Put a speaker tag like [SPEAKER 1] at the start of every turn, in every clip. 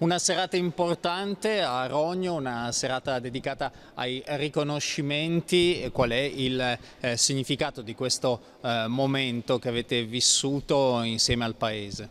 [SPEAKER 1] Una serata importante a Rogno, una serata dedicata ai riconoscimenti. Qual è il eh, significato di questo eh, momento che avete vissuto insieme al Paese?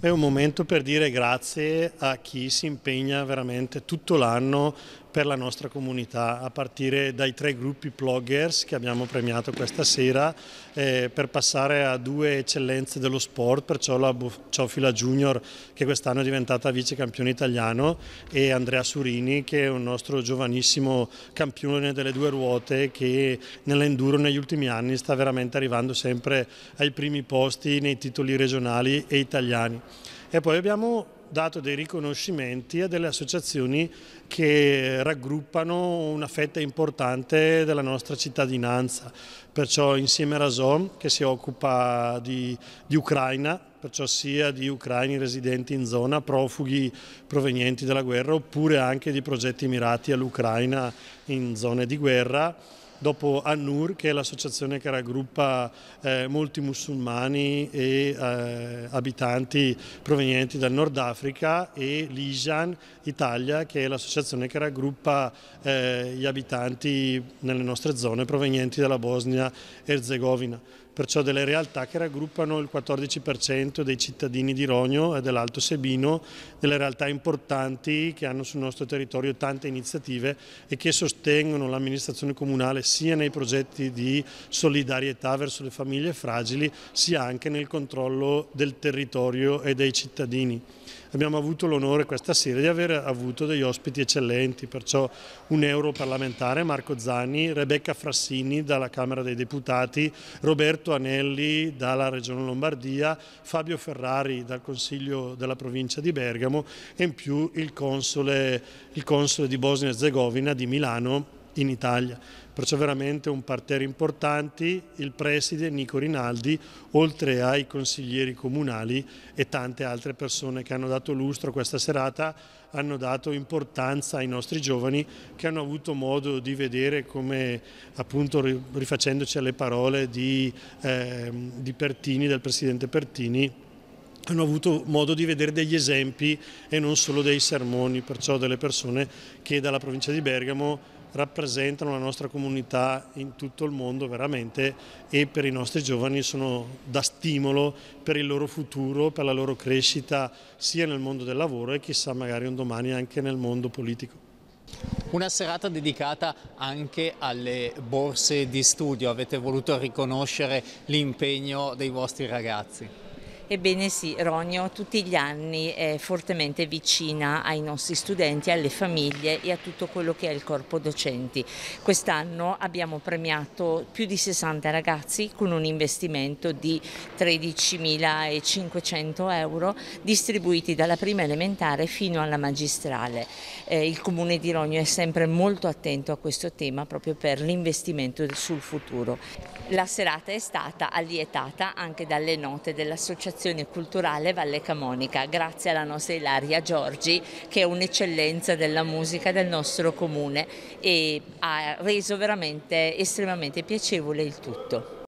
[SPEAKER 2] È un momento per dire grazie a chi si impegna veramente tutto l'anno per la nostra comunità, a partire dai tre gruppi bloggers che abbiamo premiato questa sera, eh, per passare a due eccellenze dello sport, perciò la Ciofila Junior che quest'anno è diventata vice campione italiano e Andrea Surini che è un nostro giovanissimo campione delle due ruote che nell'enduro negli ultimi anni sta veramente arrivando sempre ai primi posti nei titoli regionali e italiani. E poi abbiamo dato dei riconoscimenti a delle associazioni che raggruppano una fetta importante della nostra cittadinanza, perciò insieme a Rason che si occupa di, di Ucraina, perciò sia di ucraini residenti in zona, profughi provenienti dalla guerra oppure anche di progetti mirati all'Ucraina in zone di guerra dopo Annur che è l'associazione che raggruppa eh, molti musulmani e eh, abitanti provenienti dal Nord Africa e l'ISIAN Italia che è l'associazione che raggruppa eh, gli abitanti nelle nostre zone provenienti dalla Bosnia Erzegovina perciò delle realtà che raggruppano il 14% dei cittadini di Rogno e dell'Alto Sebino, delle realtà importanti che hanno sul nostro territorio tante iniziative e che sostengono l'amministrazione comunale sia nei progetti di solidarietà verso le famiglie fragili sia anche nel controllo del territorio e dei cittadini. Abbiamo avuto l'onore questa sera di aver avuto degli ospiti eccellenti, perciò un europarlamentare Marco Zani, Rebecca Frassini dalla Camera dei Deputati, Roberto Anelli dalla Regione Lombardia, Fabio Ferrari dal Consiglio della provincia di Bergamo e in più il console, il console di Bosnia e Zegovina di Milano in Italia. Perciò veramente un parterre importante, il preside Nico Rinaldi, oltre ai consiglieri comunali e tante altre persone che hanno dato lustro a questa serata, hanno dato importanza ai nostri giovani che hanno avuto modo di vedere come appunto rifacendoci alle parole di, eh, di Pertini, del presidente Pertini, hanno avuto modo di vedere degli esempi e non solo dei sermoni, perciò delle persone che dalla provincia di Bergamo rappresentano la nostra comunità in tutto il mondo veramente e per i nostri giovani sono da stimolo per il loro futuro, per la loro crescita sia nel mondo del lavoro e chissà magari un domani anche nel mondo politico. Una serata dedicata anche
[SPEAKER 1] alle borse di studio, avete voluto riconoscere l'impegno dei vostri ragazzi.
[SPEAKER 3] Ebbene sì, Ronio tutti gli anni è fortemente vicina ai nostri studenti, alle famiglie e a tutto quello che è il corpo docenti. Quest'anno abbiamo premiato più di 60 ragazzi con un investimento di 13.500 euro distribuiti dalla prima elementare fino alla magistrale. Eh, il Comune di Ronio è sempre molto attento a questo tema proprio per l'investimento sul futuro. La serata è stata allietata anche dalle note dell'associazione manifestazione culturale Valle Camonica, grazie alla nostra Ilaria Giorgi che è un'eccellenza della musica del nostro comune e ha reso veramente estremamente piacevole il tutto.